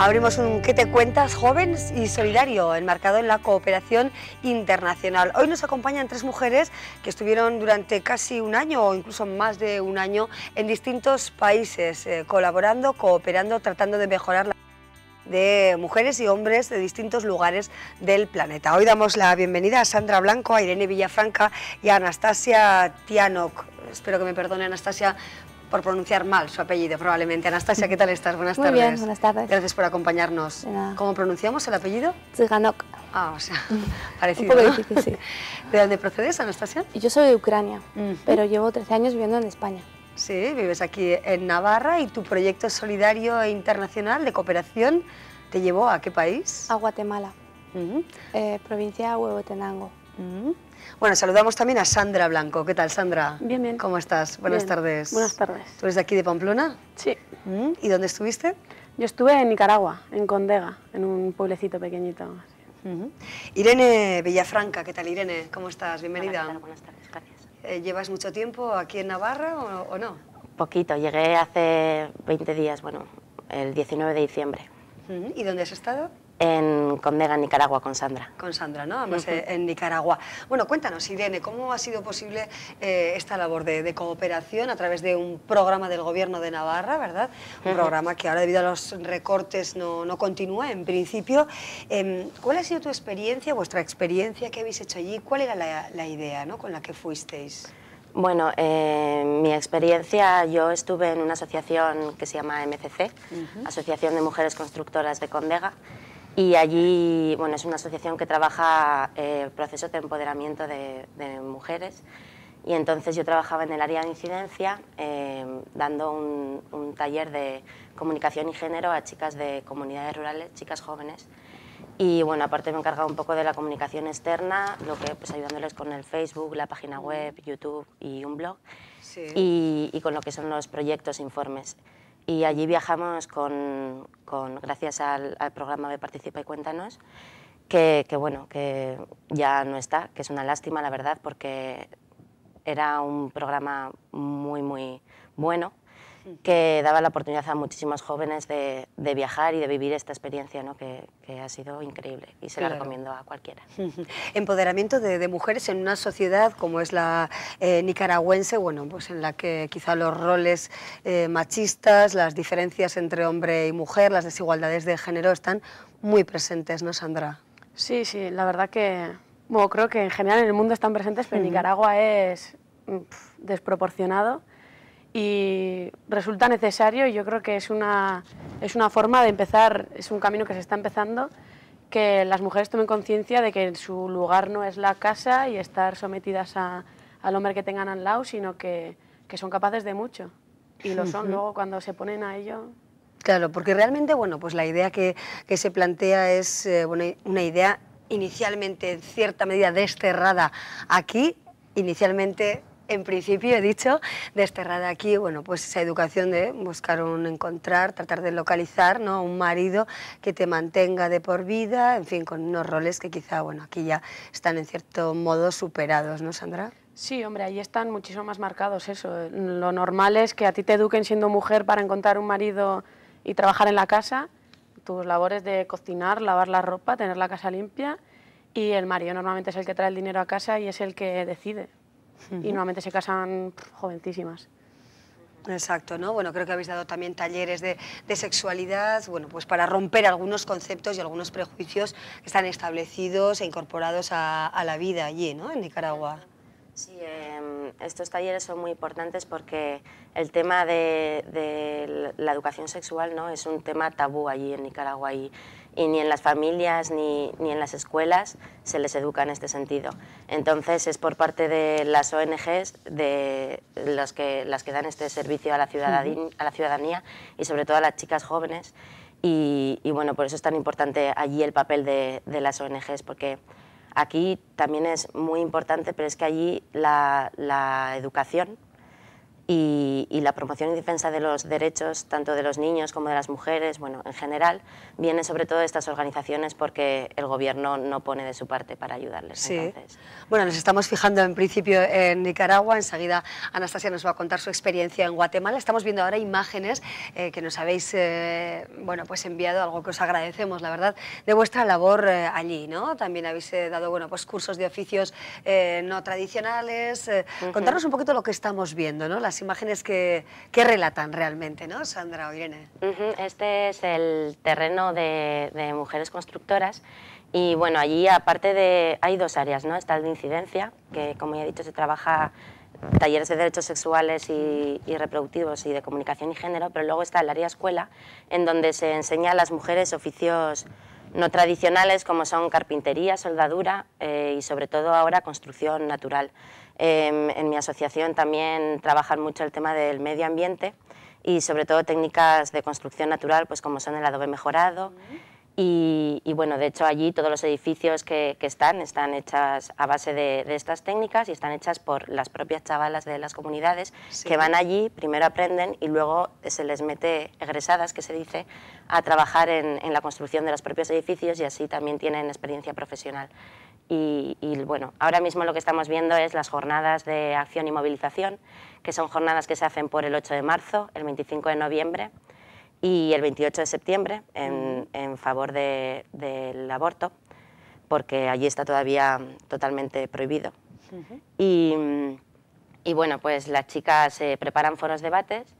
Abrimos un ¿Qué te cuentas? jóvenes y solidario, enmarcado en la cooperación internacional. Hoy nos acompañan tres mujeres que estuvieron durante casi un año o incluso más de un año en distintos países, eh, colaborando, cooperando, tratando de mejorar la de mujeres y hombres de distintos lugares del planeta. Hoy damos la bienvenida a Sandra Blanco, a Irene Villafranca y a Anastasia Tianok. Espero que me perdone Anastasia por pronunciar mal su apellido, probablemente. Anastasia, ¿qué tal estás? Buenas tardes. bien, buenas tardes. Gracias por acompañarnos. ¿Cómo pronunciamos el apellido? Tsiganok. Ah, o sea, parecido, Un poco difícil, sí. ¿De dónde procedes, Anastasia? Yo soy de Ucrania, pero llevo 13 años viviendo en España. Sí, vives aquí en Navarra y tu proyecto solidario e internacional de cooperación te llevó a qué país? A Guatemala, eh, provincia de Huehuetenango. Bueno, saludamos también a Sandra Blanco. ¿Qué tal, Sandra? Bien, bien. ¿Cómo estás? Buenas tardes. Buenas tardes. ¿Tú eres de aquí de Pamplona? Sí. Mm, ¿Y dónde estuviste? Yo estuve en Nicaragua, en Condega, en un pueblecito pequeñito. Irene Villafranca, ¿qué tal Irene? ¿Cómo estás? Bienvenida. Buenas tardes, gracias. Eh, ¿Llevas mucho tiempo aquí en Navarra o, no? Poquito, llegué hace 20 días, bueno, el 19 de diciembre. ¿Y dónde has estado? En, Condega, Nicaragua, con Sandra. Con Sandra, ¿no? Además en Nicaragua. Bueno, cuéntanos, Irene, ¿cómo ha sido posible eh, esta labor de, cooperación a través de un programa del Gobierno de Navarra, ¿verdad? Un programa que ahora debido a los recortes no, no continúa, en principio. Em, ¿Cuál ha sido tu experiencia, vuestra experiencia que habéis hecho allí? ¿Cuál era la, idea ¿no? con la que fuisteis? Bueno, eh, mi experiencia, yo estuve en una asociación que se llama MCC, Asociación de Mujeres Constructoras de Condega, y allí, bueno, es una asociación que trabaja eh, procesos de empoderamiento de, mujeres. Y entonces yo trabajaba en el área de incidencia, em, dando un, taller de comunicación y género a chicas de comunidades rurales, chicas jóvenes. Y bueno, aparte me encargaba un poco de la comunicación externa, lo que pues ayudándoles con el Facebook, la página web, YouTube y un blog. Y, y, con lo que son los proyectos, informes y allí viajamos con, con gracias al, programa de Participa y Cuéntanos, que, que, bueno, que ya no está, que es una lástima, la verdad, porque era un programa muy, muy bueno que daba la oportunidad a muchísimos jóvenes de, viajar y de vivir esta experiencia que, ha sido increíble y se la recomiendo a cualquiera. Empoderamiento de, mujeres en una sociedad como es la eh, nicaragüense, bueno, pues en la que quizá los roles eh, machistas, las diferencias entre hombre y mujer, las desigualdades de género están muy presentes, ¿no, Sandra? Sí, sí, la verdad que, bueno, creo que en general en el mundo están presentes, pero en Nicaragua es mm, desproporcionado y resulta necesario y yo creo que es una, es una forma de empezar, es un camino que se está empezando, que las mujeres tomen conciencia de que su lugar no es la casa y estar sometidas a, al hombre que tengan al lado, sino que, que son capaces de mucho. Y lo son luego cuando se ponen a ello. Claro, porque realmente, bueno, pues la idea que, que se plantea es eh, bueno, una idea inicialmente en cierta medida desterrada aquí, inicialmente en principio he dicho, desterrada aquí, bueno, pues esa educación de buscar un encontrar, tratar de localizar, ¿no? Un marido que te mantenga de por vida, en fin, con unos roles que quizá, bueno, aquí ya están en cierto modo superados, ¿no, Sandra? Sí, hombre, ahí están muchísimo más marcados eso. Lo normal es que a ti te eduquen siendo mujer para encontrar un marido y trabajar en la casa, tus labores de cocinar, lavar la ropa, tener la casa limpia y el marido normalmente es el que trae el dinero a casa y es el que decide y normalmente se casan jovencísimas. Exacto, ¿no? Bueno, creo que habéis dado también talleres de, de, sexualidad, bueno, pues para romper algunos conceptos y algunos prejuicios que están establecidos e incorporados a, la vida allí, ¿no? En Nicaragua. Sí, em, estos talleres son muy importantes porque el tema de, de la educación sexual no es un tema tabú allí en Nicaragua y, ni en las familias ni, en las escuelas se les educa en este sentido. Entonces es por parte de las ONGs, de las que, las que dan este servicio a la, ciudadanía, a la ciudadanía y sobre todo a las chicas jóvenes. Y, bueno, por eso es tan importante allí el papel de, las ONGs, porque aquí también es muy importante, pero es que allí la educación y, la promoción y defensa de los derechos tanto de los niños como de las mujeres, bueno, en general, viene sobre todo de estas organizaciones porque el gobierno no pone de su parte para ayudarles. Sí. Bueno, nos estamos fijando en principio en Nicaragua, enseguida Anastasia nos va a contar su experiencia en Guatemala. Estamos viendo ahora imágenes eh, que nos habéis eh, bueno, pues enviado, algo que os agradecemos, la verdad, de vuestra labor eh, allí, ¿no? También habéis dado bueno, pues cursos de oficios no tradicionales. Contarnos un poquito lo que estamos viendo, ¿no? Las imágenes que, que relatan realmente, ¿no, Sandra o Irene? Este es el terreno de, mujeres constructoras y bueno, allí aparte de... hay dos áreas, ¿no? Está el de incidencia, que como ya he dicho se trabaja talleres de derechos sexuales y, reproductivos y de comunicación y género, pero luego está el área escuela, en donde se enseña a las mujeres oficios no tradicionales como son carpintería, soldadura eh, y sobre todo ahora construcción natural. Em, en mi asociación también trabajan mucho el tema del medio ambiente y sobre todo técnicas de construcción natural, pues como son el adobe mejorado. Y, bueno, de hecho allí todos los edificios que, están están hechas a base de, estas técnicas y están hechas por las propias chavalas de las comunidades que van allí, primero aprenden y luego se les mete egresadas, que se dice, a trabajar en la construcción de los propios edificios y así también tienen experiencia profesional. Y, bueno, ahora mismo lo que estamos viendo es las jornadas de acción y movilización, que son jornadas que se hacen por el 8 de marzo, el 25 de noviembre y el 28 de septiembre en, mm. favor del aborto, porque allí está todavía totalmente prohibido. y, bueno, pues las chicas se eh, preparan foros debates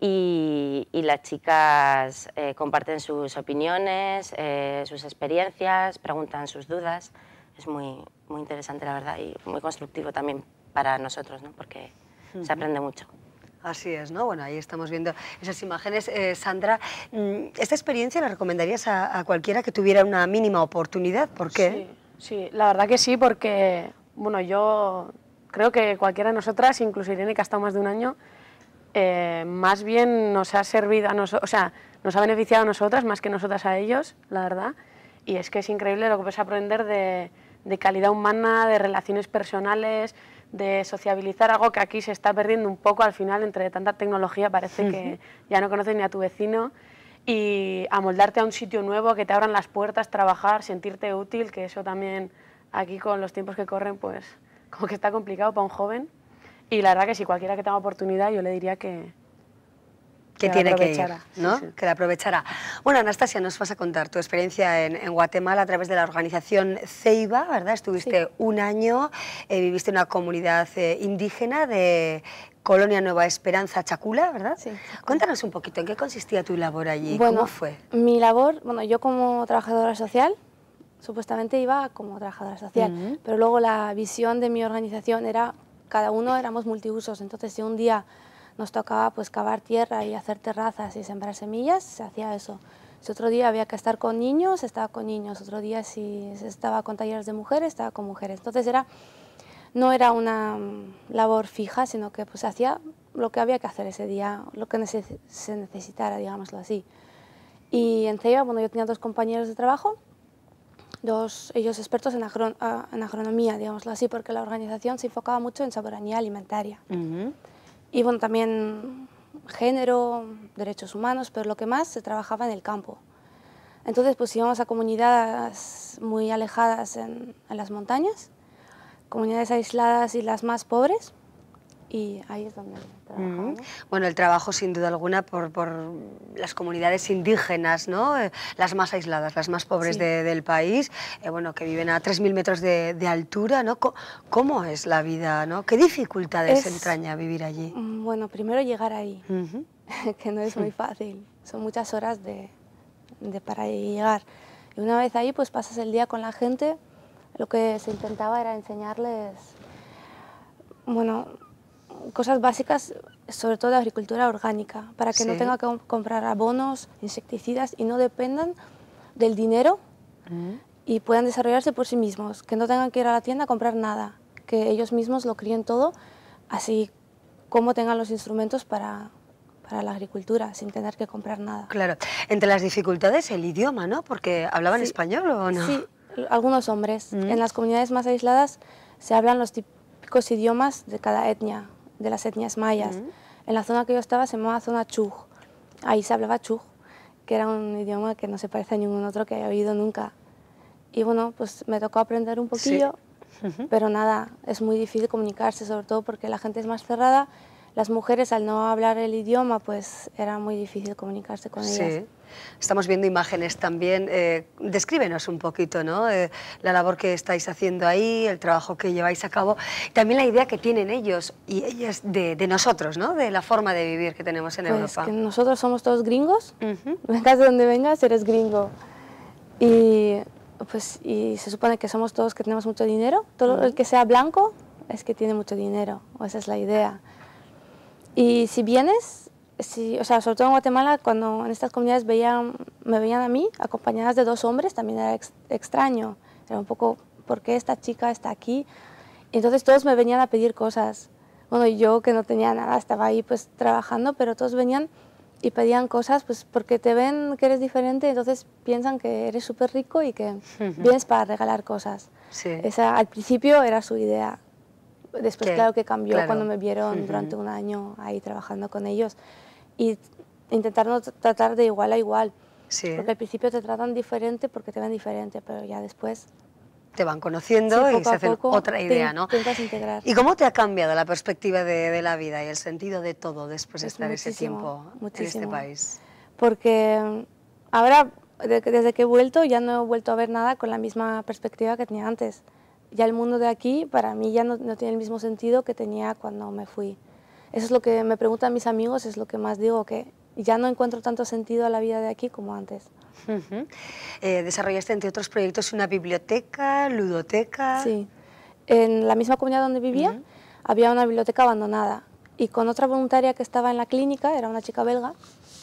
y, las chicas eh, comparten sus opiniones, eh, sus experiencias, preguntan sus dudas es muy, muy interesante, la verdad, y muy constructivo también para nosotros, ¿no? porque se aprende mucho. Así es, ¿no? Bueno, ahí estamos viendo esas imágenes. Eh, Sandra, mm, ¿esta experiencia la recomendarías a, cualquiera que tuviera una mínima oportunidad? ¿Por qué? Sí, la verdad que sí, porque, bueno, yo creo que cualquiera de nosotras, incluso Irene, que ha estado más de un año, eh, más bien nos ha servido a o sea, nos ha beneficiado a nosotras más que nosotras a ellos, la verdad. Y es que es increíble lo que puedes aprender de de calidad humana, de relaciones personales, de sociabilizar, algo que aquí se está perdiendo un poco al final entre tanta tecnología, parece que ya no conoces ni a tu vecino, y amoldarte a un sitio nuevo, que te abran las puertas, trabajar, sentirte útil, que eso también aquí con los tiempos que corren, pues como que está complicado para un joven. Y la verdad que si cualquiera que tenga oportunidad, yo le diría que, que, tiene que ¿no? Que la aprovechará. Bueno, Anastasia, nos vas a contar tu experiencia en, Guatemala a través de la organización CEIBA, ¿verdad? Estuviste un año, eh, viviste en una comunidad eh, indígena de Colonia Nueva Esperanza, Chacula, ¿verdad? Sí. Cuéntanos un poquito, ¿en qué consistía tu labor allí? Bueno, ¿Cómo fue? Mi labor, bueno, yo como trabajadora social, supuestamente iba como trabajadora social, pero luego la visión de mi organización era, cada uno éramos multiusos, entonces si un día nos tocaba pues cavar tierra y hacer terrazas y sembrar semillas, se hacía eso. Si otro día había que estar con niños, estaba con niños. Otro día si estaba con talleres de mujeres, estaba con mujeres. Entonces era, no era una mm, labor fija, sino que pues hacía lo que había que hacer ese día, lo que se necesitara, digámoslo así. Y en ellos bueno, yo tenía dos compañeros de trabajo, dos, ellos expertos ah, en, agronomía, digámoslo así, porque la organización se enfocaba mucho en soberanía alimentaria. Y bueno, también género, derechos humanos, pero lo que más se trabajaba en el campo. Entonces, pues íbamos a comunidades muy alejadas en, en las montañas, comunidades aisladas y las más pobres, y ahí es donde Bueno, el trabajo sin duda alguna por, por, las comunidades indígenas, ¿no? Eh, las más aisladas, las más pobres del país, eh, bueno, que viven a 3.000 metros de, altura, ¿no? ¿Cómo, es la vida, ¿no? ¿Qué dificultades entraña vivir allí? Mm, bueno, primero llegar ahí, que no es muy fácil, son muchas horas de, de para llegar. Y una vez ahí, pues pasas el día con la gente, lo que se intentaba era enseñarles, bueno, cosas básicas, sobre todo de agricultura orgánica, para que no tenga que comprar abonos, insecticidas y no dependan del dinero mm. y puedan desarrollarse por sí mismos, que no tengan que ir a la tienda a comprar nada, que ellos mismos lo críen todo, así como tengan los instrumentos para para la agricultura, sin tener que comprar nada. Claro, entre las dificultades el idioma, ¿no? Porque hablaban español o no. Sí, algunos hombres. Mm. En las comunidades más aisladas se hablan los típicos idiomas de cada etnia, de las etnias mayas. En la zona que yo estaba se llamaba zona chuj. Ahí se hablaba chuj, que era un idioma que no se parece a ningún otro que haya oído nunca. Y bueno, pues me tocó aprender un poquillo, pero nada, es muy difícil comunicarse, sobre todo porque la gente es más cerrada las mujeres al no hablar el idioma pues era muy difícil comunicarse con ellas. Estamos viendo imágenes también. Eh, descríbenos un poquito ¿no? Eh, la labor que estáis haciendo ahí, el trabajo que lleváis a cabo, también la idea que tienen ellos y ellas de, nosotros, ¿no? de la forma de vivir que tenemos en pues Europa. nosotros somos todos gringos, vengas de donde vengas, eres gringo. Y, pues, y se supone que somos todos que tenemos mucho dinero, todo el que sea blanco es que tiene mucho dinero, o esa es la idea. Y si vienes, o sea, sobre todo en Guatemala, cuando en estas comunidades veían, me veían a mí acompañadas de dos hombres, también era extraño. Era un poco, ¿por qué esta chica está aquí? Y entonces todos me venían a pedir cosas. Bueno, yo que no tenía nada, estaba ahí pues trabajando, pero todos venían y pedían cosas pues porque te ven que eres diferente, entonces piensan que eres súper rico y que vienes para regalar cosas. Sí. Esa al principio era su idea después claro que cambió cuando me vieron durante un año ahí trabajando con ellos y intentar tratar de igual a igual. Porque al principio te tratan diferente porque te ven diferente, pero ya después te van conociendo y se hacen otra idea, te, ¿no? Intentas integrar. ¿Y cómo te ha cambiado la perspectiva de, la vida y el sentido de todo después de pues estar ese tiempo en este país? Porque mm, ahora, desde que he vuelto, ya no he vuelto a ver nada con la misma perspectiva que tenía antes. Ya el mundo de aquí para mí ya no, tiene el mismo sentido que tenía cuando me fui. Eso es lo que me preguntan mis amigos, es lo que más digo, que ya no encuentro tanto sentido a la vida de aquí como antes. Eh, desarrollaste, entre otros proyectos, una biblioteca, ludoteca. Sí. En la misma comunidad donde vivía había una biblioteca abandonada y con otra voluntaria que estaba en la clínica, era una chica belga,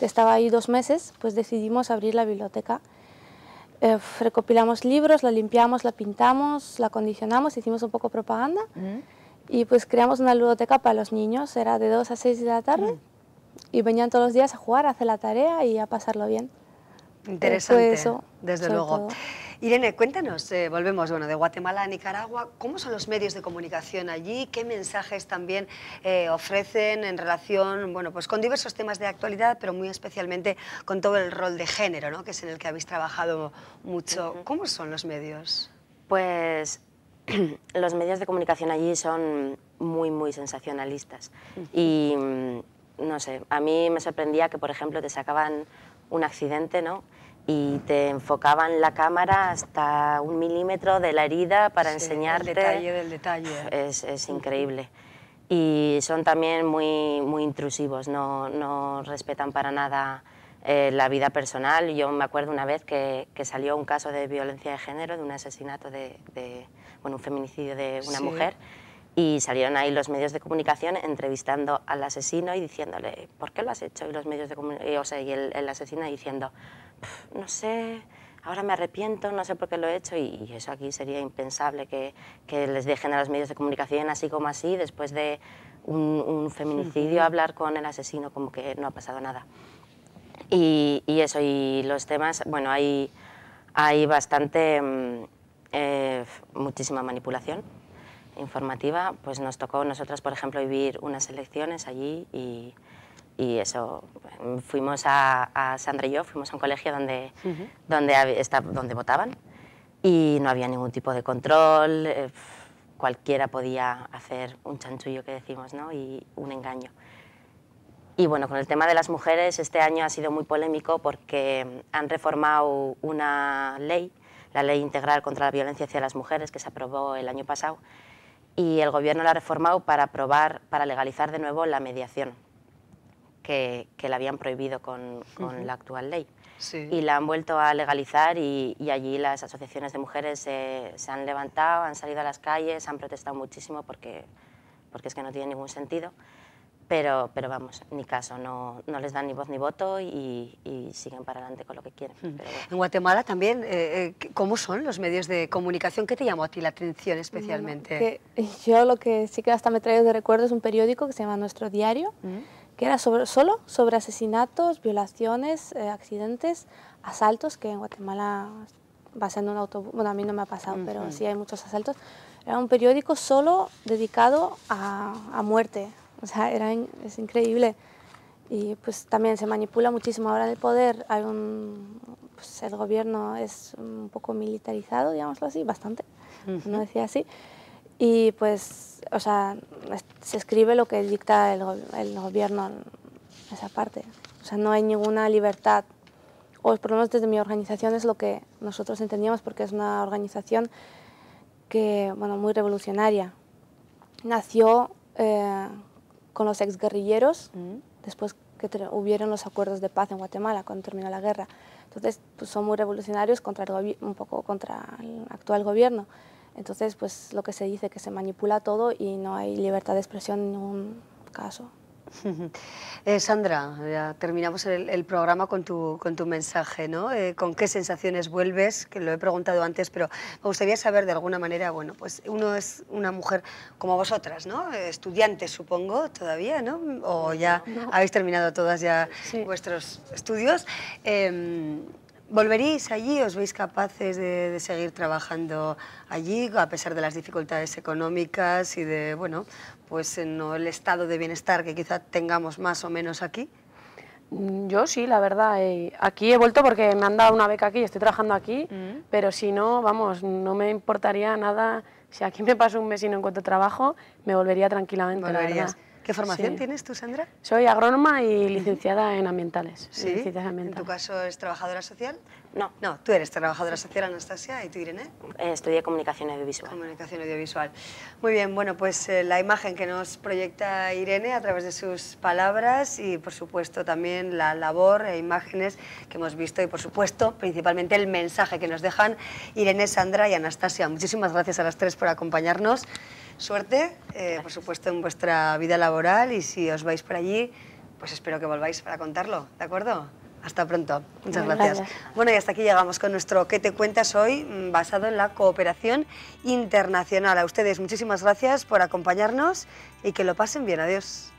que estaba ahí dos meses, pues decidimos abrir la biblioteca eh, recopilamos libros, la limpiamos, la pintamos, la condicionamos, hicimos un poco propaganda mm. y pues creamos una ludoteca para los niños, era de 2 a 6 de la tarde mm. y venían todos los días a jugar, a hacer la tarea y a pasarlo bien. Interesante, eh, eso, desde luego. Irene, cuéntanos, eh, volvemos de Guatemala a Nicaragua, ¿cómo son los medios de comunicación allí? ¿Qué mensajes también eh, ofrecen en relación bueno, pues con diversos temas de actualidad, pero muy especialmente con todo el rol de género, que es en el que habéis trabajado mucho? ¿Cómo son los medios? Pues los medios de comunicación allí son muy, muy sensacionalistas. Y mm, no sé, a mí me sorprendía que, por ejemplo, te sacaban un accidente, ¿no? y te enfocaban la cámara hasta un milímetro de la herida para enseñar enseñarte. El detalle del detalle. Es, es increíble. Y son también muy, muy intrusivos, no, no respetan para nada eh, la vida personal. Yo me acuerdo una vez que, que, salió un caso de violencia de género, de un asesinato, de, bueno, un feminicidio de una mujer. Y salieron ahí los medios de comunicación entrevistando al asesino y diciéndole, ¿por qué lo has hecho? Y los medios de o sea, y el, el asesino diciendo, no sé, ahora me arrepiento, no sé por qué lo he hecho y, eso aquí sería impensable que, les dejen a los medios de comunicación así como así, después de un, feminicidio, hablar con el asesino como que no ha pasado nada. Y, eso, y los temas, bueno, hay, hay bastante, mm, eh, muchísima manipulación informativa, pues nos tocó nosotras, por ejemplo, vivir unas elecciones allí y y eso, fuimos a, Sandra y yo, fuimos a un colegio donde, donde, donde votaban y no había ningún tipo de control, eh, cualquiera podía hacer un chanchullo que decimos, ¿no? Y un engaño. Y bueno, con el tema de las mujeres, este año ha sido muy polémico porque han reformado una ley, la Ley Integral contra la Violencia hacia las Mujeres, que se aprobó el año pasado, y el Gobierno la ha reformado para aprobar, para legalizar de nuevo la mediación que, la habían prohibido con, la actual ley. Y la han vuelto a legalizar y, allí las asociaciones de mujeres se han levantado, han salido a las calles, han protestado muchísimo porque, porque es que no tiene ningún sentido. Pero, pero, vamos, ni caso, no, no, les dan ni voz ni voto y, siguen para adelante con lo que quieren. En Guatemala también, eh, eh, ¿cómo son los medios de comunicación? ¿Qué te llamó a ti la atención especialmente? yo lo que sí que hasta me traigo de recuerdo es un periódico que se llama Nuestro Diario, mm que era solo sobre asesinatos, violaciones, eh, accidentes, asaltos, que en Guatemala va siendo un autobús, bueno, a mí no me ha pasado, pero sí hay muchos asaltos. Era un periódico solo dedicado a, muerte, o sea, es increíble. Y pues también se manipula muchísimo ahora el poder, hay un, pues, el gobierno es un poco militarizado, digámoslo así, bastante, no decía así y pues, o sea, se escribe lo que dicta el, gobierno en esa parte. O sea, no hay ninguna libertad, o por lo menos desde mi organización es lo que nosotros entendíamos, porque es una organización que, bueno, muy revolucionaria. Nació eh, con los exguerrilleros, guerrilleros después que hubieron los acuerdos de paz en Guatemala cuando terminó la guerra. Entonces, pues, son muy revolucionarios contra el un poco contra el actual gobierno. Entonces, pues lo que se dice, que se manipula todo y no hay libertad de expresión en ningún caso. Eh, Sandra, terminamos el, programa con tu, con tu mensaje, ¿no? Eh, ¿Con qué sensaciones vuelves? Que lo he preguntado antes, pero me gustaría saber de alguna manera, bueno, pues uno es una mujer como vosotras, ¿no? supongo, todavía, ¿no? O ya habéis terminado todas ya vuestros estudios. Em, ¿Volveréis allí? ¿Os veis capaces de, seguir trabajando allí a pesar de las dificultades económicas y de, bueno, pues eh, no el estado de bienestar que quizá tengamos más o menos aquí? Mm, yo sí, la verdad. Eh, aquí he vuelto porque me han dado una beca aquí y estoy trabajando aquí, mm. pero si no, vamos, no me importaría nada. Si aquí me paso un mes y no encuentro trabajo, me volvería tranquilamente, la verdad. ¿Qué formación tienes tú, Sandra? Soy agrónoma y licenciada en ambientales. ¿Sí? En, tu caso es trabajadora social? No. No, tú eres trabajadora social, Anastasia, y tú, Irene. Eh, estudié comunicación audiovisual. Comunicación audiovisual. Muy bien, bueno, pues eh, la imagen que nos proyecta Irene a través de sus palabras y, por supuesto, también la labor e imágenes que hemos visto y, por supuesto, principalmente el mensaje que nos dejan Irene, Sandra y Anastasia. Muchísimas gracias a las tres por acompañarnos. Suerte, eh, por supuesto, en vuestra vida laboral y si os vais por allí, pues espero que volváis para contarlo, ¿de acuerdo? Hasta pronto. Muchas gracias. Bueno, y hasta aquí llegamos con nuestro ¿Qué te cuentas hoy? Mm, basado en la cooperación internacional. A ustedes muchísimas gracias por acompañarnos y que lo pasen bien. Adiós.